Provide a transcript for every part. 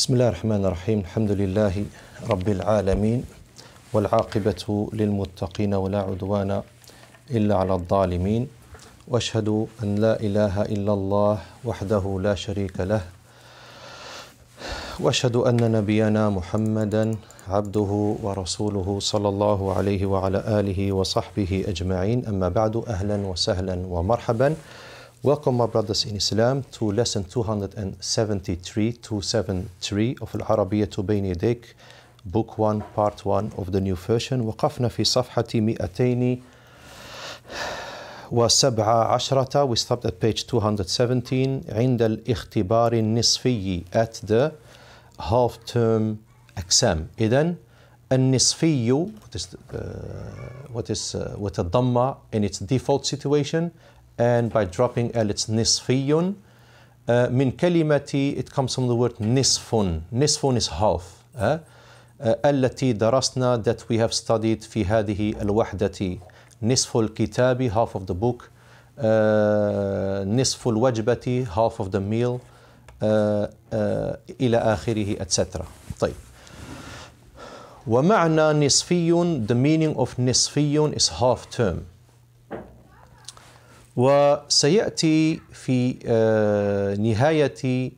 بسم الله الرحمن الرحيم الحمد لله رب العالمين والعاقبة للمتقين ولا عدوان إلا على الظالمين واشهد أن لا إله إلا الله وحده لا شريك له واشهد أن نبينا محمدا عبده ورسوله صلى الله عليه وعلى آله وصحبه أجمعين أما بعد أهلا وسهلا ومرحبا Welcome, my brothers in Islam, to lesson 273, 273 of al Arabiya Bain book 1, part 1 of the new version. وقفنا في صفحة 200 وسبعة عشرة we stopped at page 217 عند الاختبار النصفي at the half term exam إذن النصفي what is, uh, what is uh, dhamma in its default situation and by dropping al it's nisfiyun. Uh, kalimati, it comes from the word nisfun. Nisfun is half. Eh? Uh, التي that we have studied في هذه الوحدة نصف الكتاب half of the book uh, نصف الوجبة half of the meal uh, uh, إلى آخره etc. طيب ومعنى نصفي the meaning of نصفي is half term وسياتي في نهايه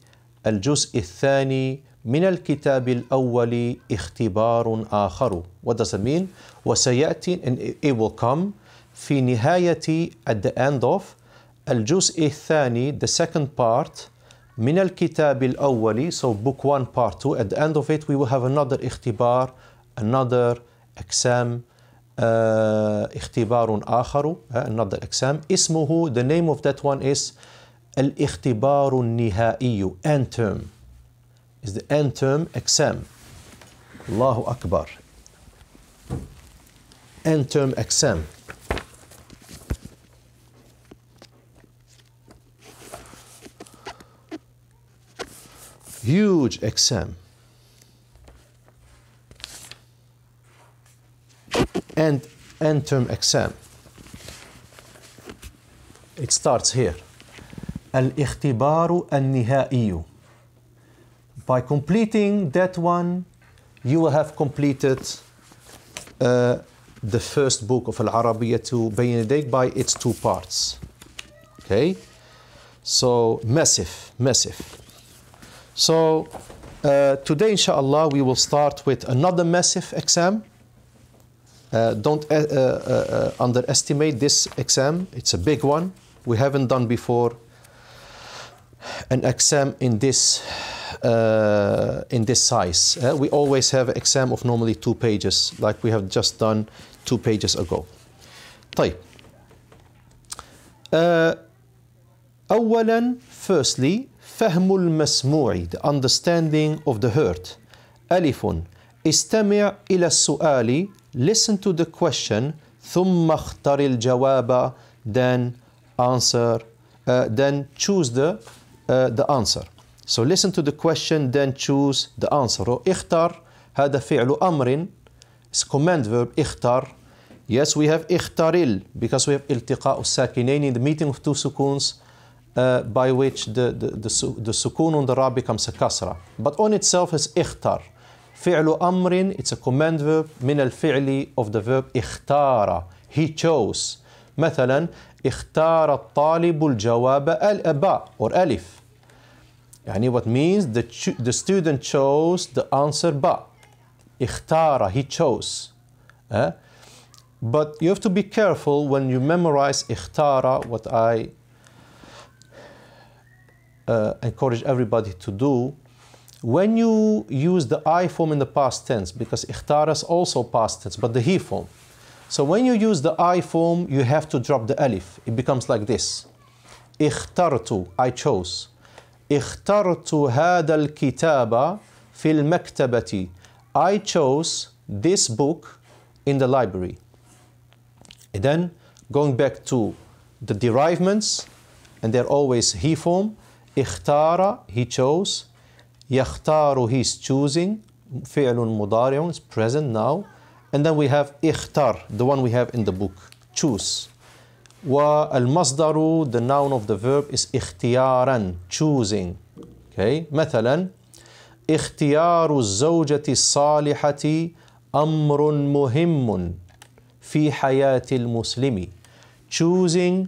الجزء الثاني من الكتاب الاول اختبار اخر what does it mean وسياتي and it will come في نهايه at the end of الجزء الثاني the second part من الكتاب الأول so book 1 part 2 at the end of it we will have another اختبار another exam اختبار آخر النبض الأجسام اسمه the name of that one is الاختبار النهائي end term is the end term exam الله أكبر end term exam huge exam and end term exam. It starts here. al النهائي. By completing that one, you will have completed uh, the first book of Al-Arabiya to Bayan by its two parts. Okay? So, massive, massive. So, uh, today, inshallah, we will start with another massive exam. Uh, don't uh, uh, uh, underestimate this exam. It's a big one. We haven't done before an exam in this uh, in this size. we always have an exam of normally two pages, like we have just done two pages ago. طيب. أولا firstly فهم المسموع the understanding of the heard ألف استمع إلى السؤال listen to the question ثم اختر الجواب then answer uh, then choose the uh, the answer so listen to the question then choose the answer اختر هذا فعل أمر it's command verb اختر yes we have اختارل because we have التقاء الساكنين in the meeting of two sukuns uh, by which the, the, the, the, the sukun on the ra becomes a kasra but on itself is اختار فعل امر it's a command verb من الفعل of the verb اختار he chose مثلا اختار الطالب الجواب الأباء or ألف يعني what means the, the student chose the answer ba اختار he chose uh, but you have to be careful when you memorize اختار what I uh, encourage everybody to do When you use the I form in the past tense, because ikhtara is also past tense, but the he form. So when you use the I form, you have to drop the alif. It becomes like this. اخترت I chose اخترت هذا الكتاب في المكتبة I chose this book in the library and then going back to the derivements and they're always he form اختار he chose يختار he's choosing فعل مضارع is present now and then we have اختار the one we have in the book choose al-masdaru, the noun of the verb is اختيارا choosing okay مثلا اختيار الزوجة الصالحة أمر مهم في حياة المسلم choosing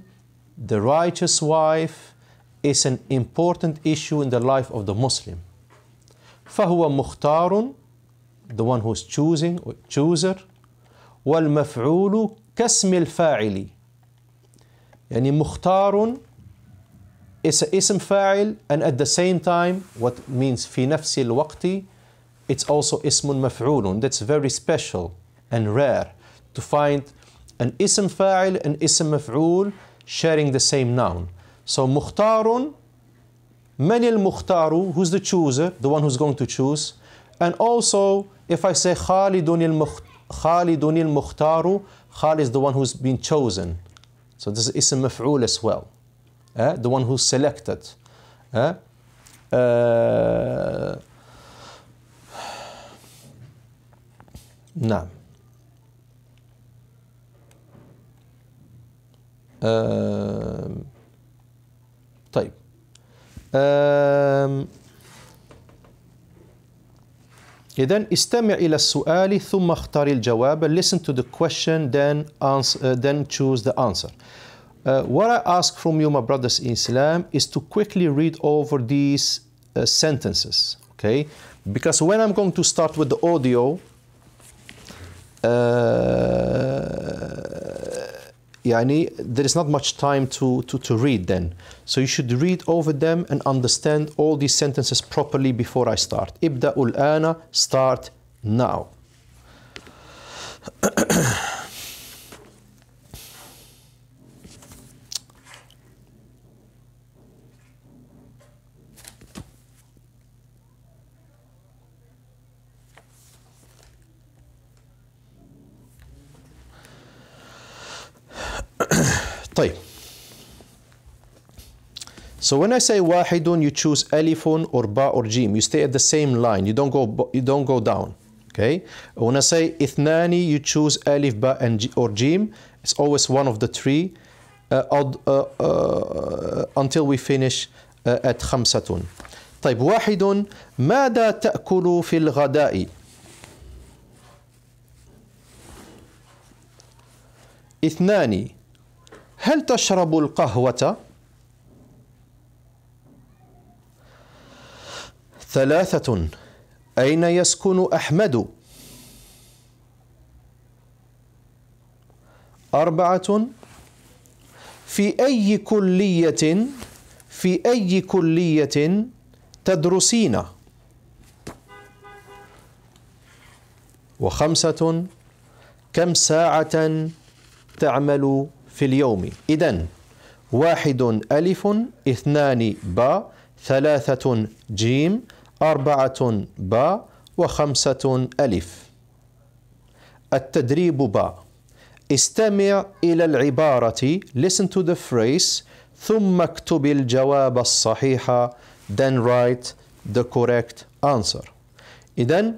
the righteous wife is an important issue in the life of the Muslim فهو مختار the one who's choosing chooser والمفعول كاسم الفاعل يعني مختار اسم فاعل and at the same time what means في نفس الوقت it's also اسم مفعول that's very special and rare to find an اسم فاعل and اسم مفعول sharing the same noun so مختار many al mukhtaru, who's the chooser, the one who's going to choose. And also, if I say Khalidun al mukhtaru, Khalid is the one who's been chosen. So this is Ism Maf'ul as well, eh? the one who's selected. Eh? Uh, uh, إذن استمع إلى السؤال ثم اختار الجواب listen to the question then answer, uh, then choose the answer uh, what I ask from you my brothers in Islam is to quickly read over these uh, sentences okay because when I'm going to start with the audio uh, يعني there is not much time to, to, to read then. So you should read over them and understand all these sentences properly before I start. ابدأوا الآن start now. طيب So when I say wahidun, you choose alifun or ba or jim. You stay at the same line. You don't go you don't go down. Okay. When I say ithnani, you choose alif, ba, and or jim. It's always one of the three uh, uh, uh, until we finish at khamsatun. طيب واحد ماذا تأكل في الغداء؟ اثنان هل تشرب القهوة؟ ثلاثة أين يسكن أحمد؟ أربعة في أي كلية في أي كلية تدرسين؟ وخمسة كم ساعة تعمل في اليوم إذا واحد ألف اثنان با ثلاثة جيم أربعة با وخمسة ألف التدريب با استمع إلى العبارة listen to the phrase ثم اكتب الجواب الصحيح then write the correct answer إذا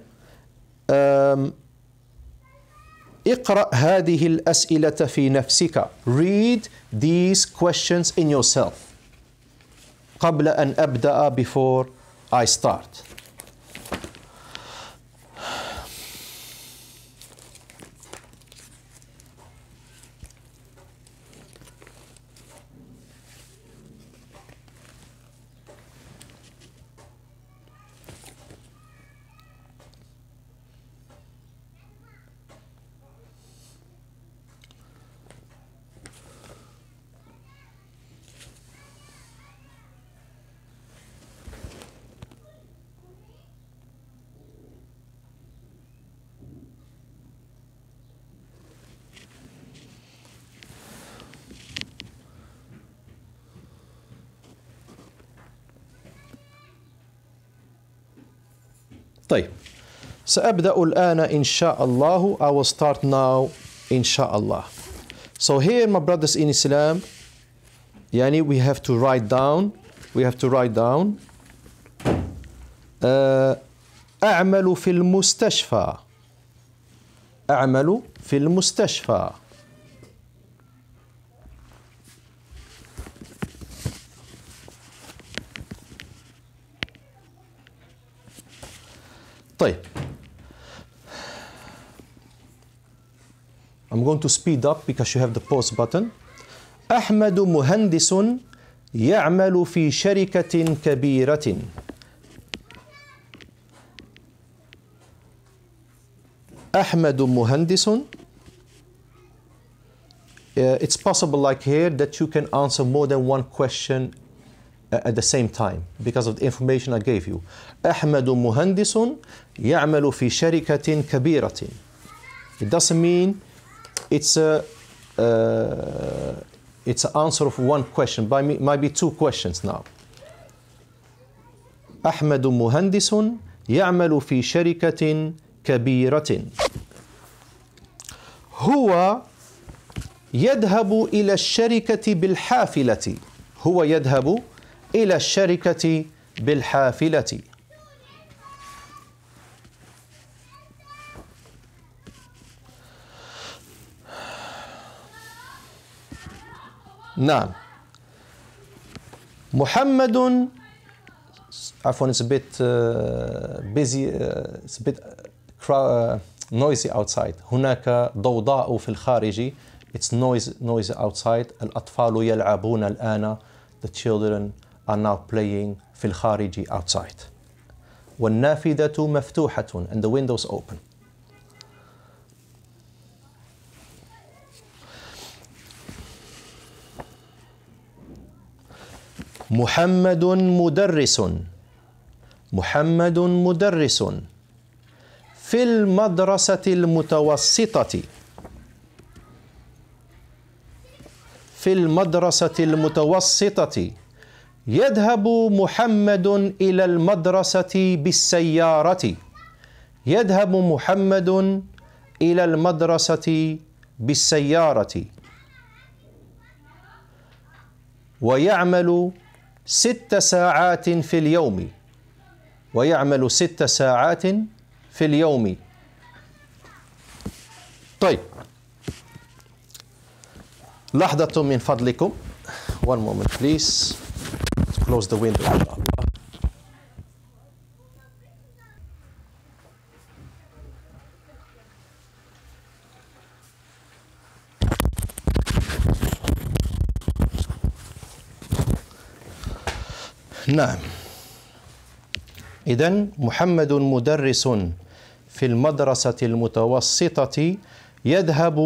اقرأ هذه الأسئلة في نفسك read these questions in yourself قبل أن أبدأ before I start طيب سأبدأ الآن إن شاء الله I will start now إن شاء الله So here my brothers in Islam يعني we have to write down we have to write down أعمل في المستشفى أعمل في المستشفى going to speed up because you have the pause button. أحمد مهندس يعمل في شركة كبيرة. أحمد مهندس it's possible like here that you can answer more than one question at the same time because of the information I gave you. أحمد مهندس يعمل في شركة كبيرة. It doesn't mean it's a uh, it's an answer of one question, by me, might be two questions now. أحمد مهندس يعمل في شركة كبيرة. هو يذهب إلى الشركة بالحافلة. هو يذهب إلى الشركة بالحافلة. نعم محمد عفوا سبيت بيزي سبيت نويزي اوتسايد هناك ضوضاء في الخارج اتس نويز نويز اوتسايد الاطفال يلعبون الان the children are now playing في الخارج outside والنافذه مفتوحه and the windows open محمد مدرس محمد مدرس في المدرسة المتوسطة في المدرسة المتوسطة يذهب محمد إلى المدرسة بالسيارة يذهب محمد إلى المدرسة بالسيارة ويعمل ست ساعات في اليوم ويعمل ست ساعات في اليوم طيب لحظة من فضلكم one moment please close the window نعم إذن محمد مدرس في المدرسة المتوسطة يذهب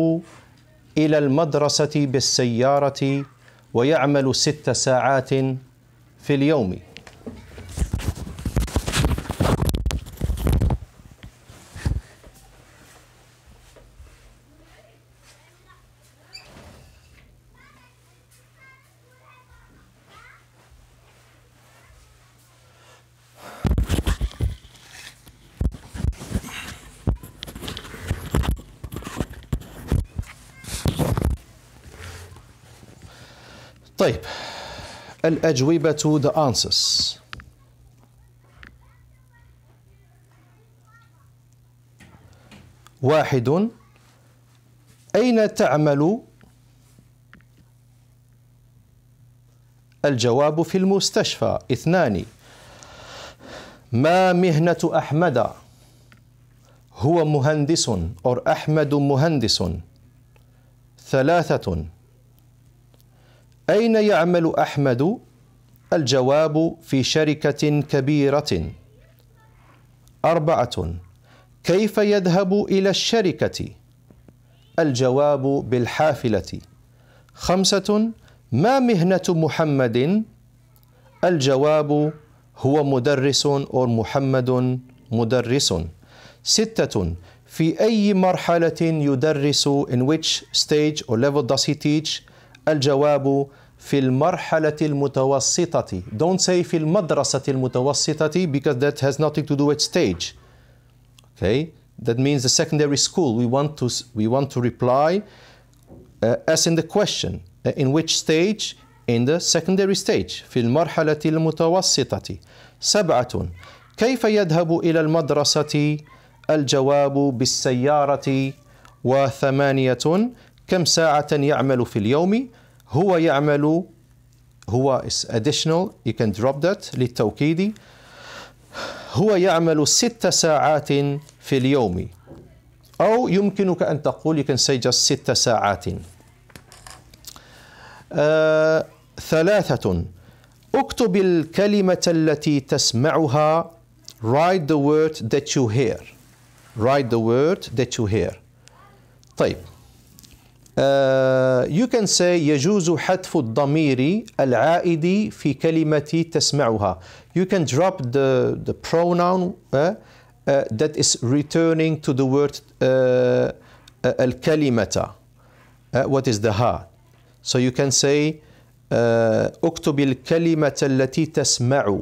إلى المدرسة بالسيارة ويعمل ست ساعات في اليوم طيب الأجوبة the answers واحد أين تعمل الجواب في المستشفى اثنان ما مهنة أحمد هو مهندس أو أحمد مهندس ثلاثة أين يعمل أحمد؟ الجواب في شركة كبيرة. أربعة كيف يذهب إلى الشركة؟ الجواب بالحافلة. خمسة ما مهنة محمد؟ الجواب هو مدرس أو محمد مدرس. ستة في أي مرحلة يدرس in which stage or level does he teach الجواب في المرحلة المتوسطة don't say في المدرسة المتوسطة because that has nothing to do with stage okay that means the secondary school we want to we want to reply uh, as in the question uh, in which stage in the secondary stage في المرحلة المتوسطة سبعة كيف يذهب إلى المدرسة الجواب بالسيارة وثمانية كم ساعة يعمل في اليوم هو يعمل هو is additional you can drop that للتوكيد هو يعمل ست ساعات في اليوم أو يمكنك أن تقول you can say just ست ساعات آه ثلاثة اكتب الكلمة التي تسمعها write the word that you hear write the word that you hear طيب you can say يجوز حذف الضمير العائد في كلمة تسمعها. You can drop the, the pronoun uh, uh, that is returning to the word uh, الكلمة. Uh, what is the ها? So you can say اكتب الكلمة التي تسمع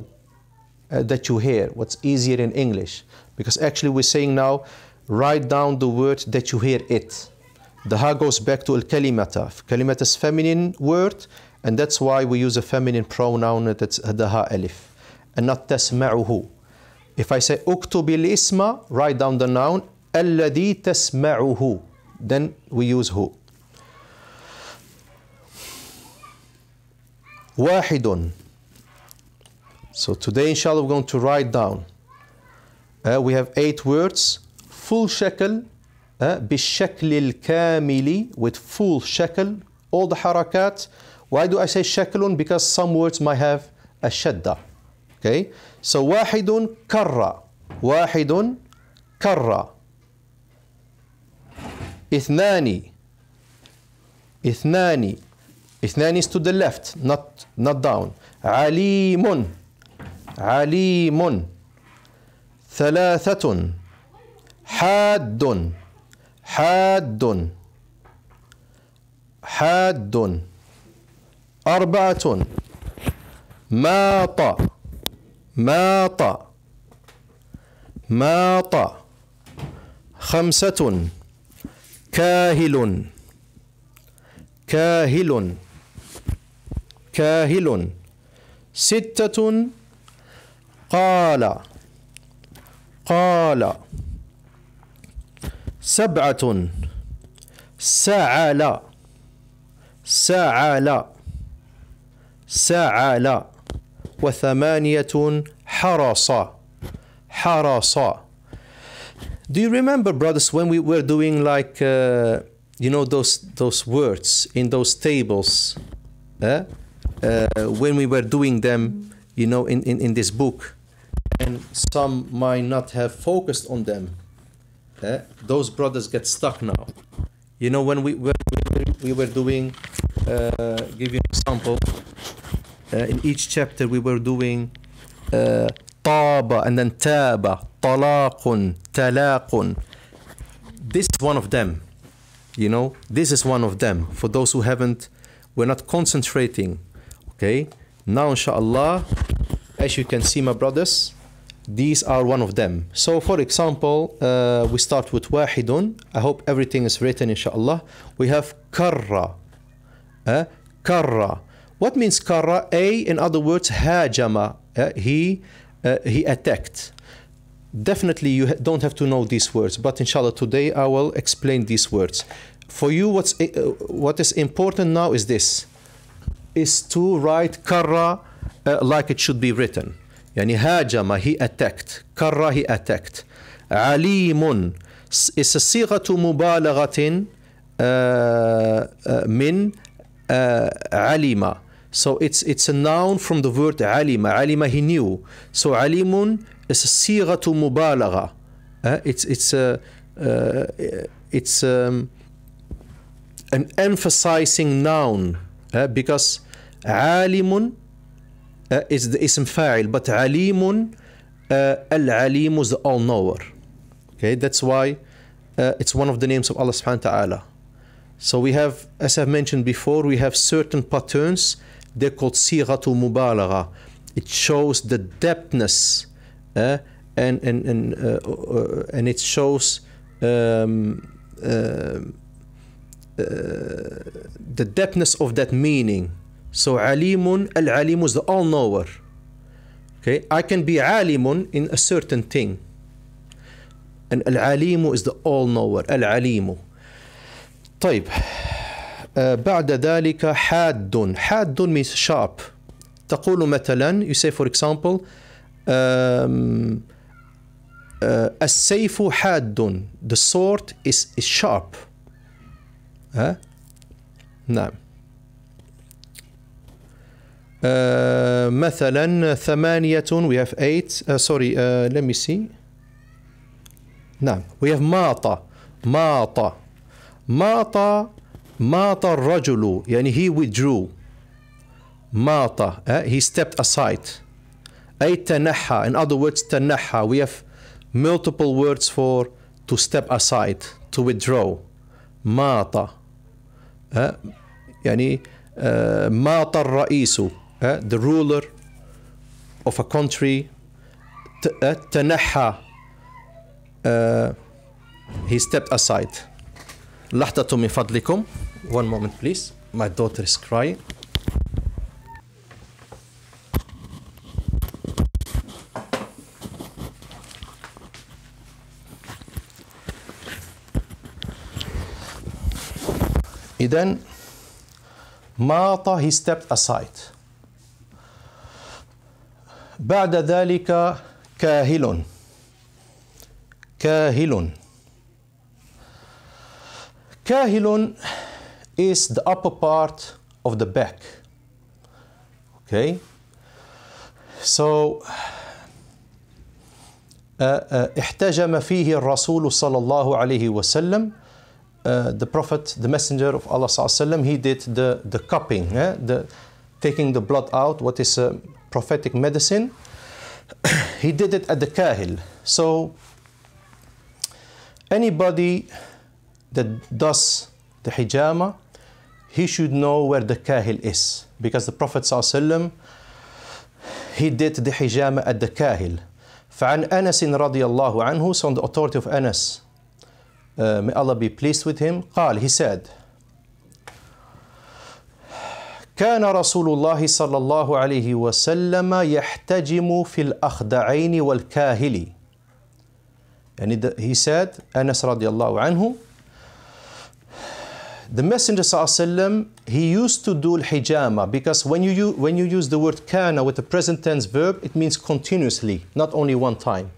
that you hear. What's easier in English? Because actually we're saying now write down the word that you hear it. The ha goes back to al-kalimata. Kalimata is feminine word, and that's why we use a feminine pronoun that's the ha alif, and not tasma'uhu. If I say uktubil isma, write down the noun alladhi tasma'uhu, then we use who. Wahidun. So today, inshallah, we're going to write down. Uh, we have eight words. Full shekel بالشكل الكامل with full شكل all the حركات why do I say شكل because some words might have الشدة okay so واحد كرة واحد كرة اثنان اثنان اثنان is to the left not not down عليم عليم ثلاثة حاد حاد حاد أربعة ماط ماط ماط خمسة كاهل كاهل كاهل ستة قال قال سبعة سعل سعل سعل وثمانية حرص حرص Do you remember, brothers, when we were doing like uh, you know those those words in those tables, eh? uh, when we were doing them, you know, in, in, in this book, and some might not have focused on them. Uh, those brothers get stuck now. You know, when we were, we were doing, uh, give you an example, uh, in each chapter we were doing uh, and then taba, talaqun, talaqun. this is one of them you know this is one of them for those who haven't we're not concentrating okay now inshallah as you can see my brothers these are one of them. So for example, uh, we start with wahidun. I hope everything is written inshallah. We have karra. Uh, karra. What means karra? A, in other words, hajama. Uh, he, uh, he attacked. Definitely you don't have to know these words, but inshallah today I will explain these words. For you, what's, uh, what is important now is this, is to write karra uh, like it should be written. يعني هاجم هي أتاكت كره هي أتاكت عليم is صيغة مبالغة من علم So it's it's a noun from the word علم علم he knew. So alimun is a sigatu mubalagha. it's it's a uh, it's um, an emphasizing noun uh, because عالم uh, is the ism fa'il, but alimun, uh, al-alim is the all-knower. Okay, that's why uh, it's one of the names of Allah subhanahu wa ta'ala. So we have, as I've mentioned before, we have certain patterns. They're called siratul mubalagha. It shows the depthness uh, and, and, and, uh, uh and it shows um, uh, uh, the depthness of that meaning. So alimun, al is the all-knower. Okay, I can be alimun in a certain thing. And al is the all-knower, al طيب بعد ذلك حاد حاد means sharp تقول مثلا you say for example um, uh, السيف حاد the sword is, is sharp ها؟ نعم مثلا ثمانية we have eight uh, sorry uh, let me see نعم we have ماطا ماطا ماطا ماطا الرجل يعني he withdrew ماطا uh, he stepped aside أي تنحى in other words تنحى we have multiple words for to step aside to withdraw ماطا uh, يعني uh, ماطا الرئيس uh, the ruler of a country, تنحى uh, eh, eh, he stepped aside. لحظة من فضلكم. One moment please. My daughter is crying. إذن ماطا he stepped aside. بعد ذلك كاهل كاهل كاهل is the upper part of the back. Okay? So, احتجم فيه الرسول صلى الله عليه وسلم uh, the prophet, the messenger of Allah صلى الله عليه وسلم, he did the, the cupping, the, taking the blood out, what is uh, prophetic medicine, he did it at the Kahil. So anybody that does the hijama, he should know where the kahil is because the Prophet he did the hijama at the kahil. فعن أنس رضي الله عنه so on the authority of Anas uh, may Allah be pleased with him قال he said كان رسول الله صلى الله عليه وسلم يحتجم في الأخدعين والكاهل يعني he said أنس رضي الله عنه the messenger صلى الله عليه وسلم, he used to do الحجامة because when you when you use the word كان with the present tense verb it means continuously not only one time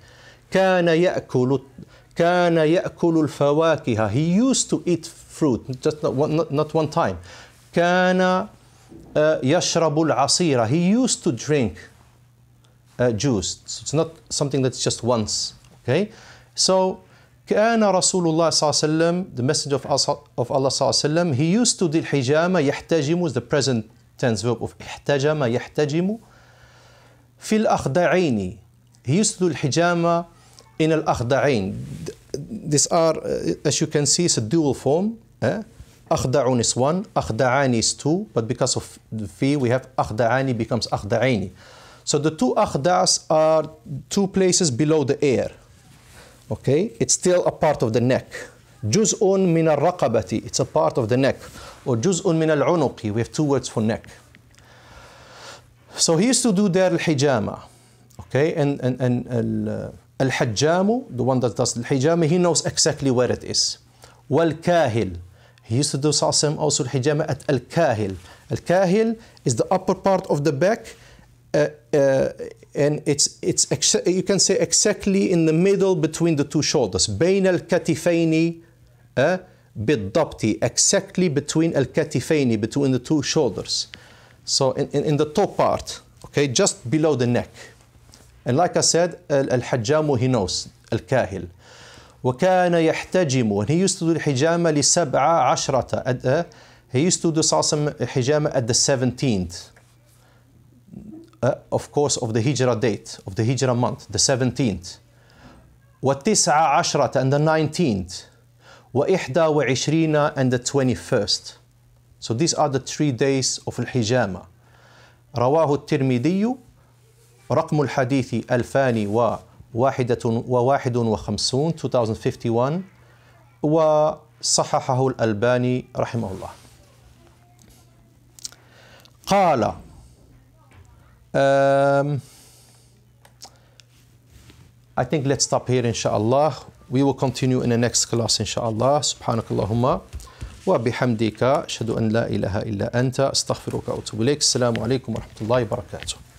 كان يأكل كان يأكل الفواكه he used to eat fruit just not one, not, not one time كان يشرب العصير he used to drink juice so it's not something that's just once okay so كان رسول الله صلى الله عليه وسلم the messenger of Allah صلى الله عليه وسلم he used to do الحجامة يحتجم the present tense verb of احتجم يحتجم في الأخدعين he used to do الحجامة in الأخدعين these are as you can see it's a dual form eh? أخدع 1 أخدعاني is two but because of V we have أخدعاني becomes أخدعيني so the two أخدعس are two places below the ear okay it's still a part of the neck جزء من الرقبة it's a part of the neck or جزء من العنق we have two words for neck so he used to do there الحجامة okay and and and الحجام the one that does الحجامة he knows exactly where it is والكاهل He used to do sallam also hijama at al kahil. Al kahil is the upper part of the back, uh, uh, and it's it's you can say exactly in the middle between the two shoulders. بين الكتفين uh, بالضبط exactly between الكتفين between the two shoulders. So in, in, in the top part, okay, just below the neck. And like I said, al-hajjamu he knows al-kahil. وكان يحتجم وهي يستود الحجامة لسبعة عشرة أد... أه؟ هي يستود صاصم حجامة at the 17th uh, أه؟ of course of the hijra date of the hijra month the 17th والتسعة عشرة and the 19th وإحدى وعشرين and the 21st so these are the three days of الحجامة رواه الترمذي رقم الحديث 2000 و واحدة وواحد وخمسون 2051 وصححه الألباني رحمه الله قال um, I think let's stop here inshallah we will continue in the next class inshallah سبحانك اللهم وبحمدك أشهد أن لا إله إلا أنت أستغفرك وأتوب إليك السلام عليكم ورحمة الله وبركاته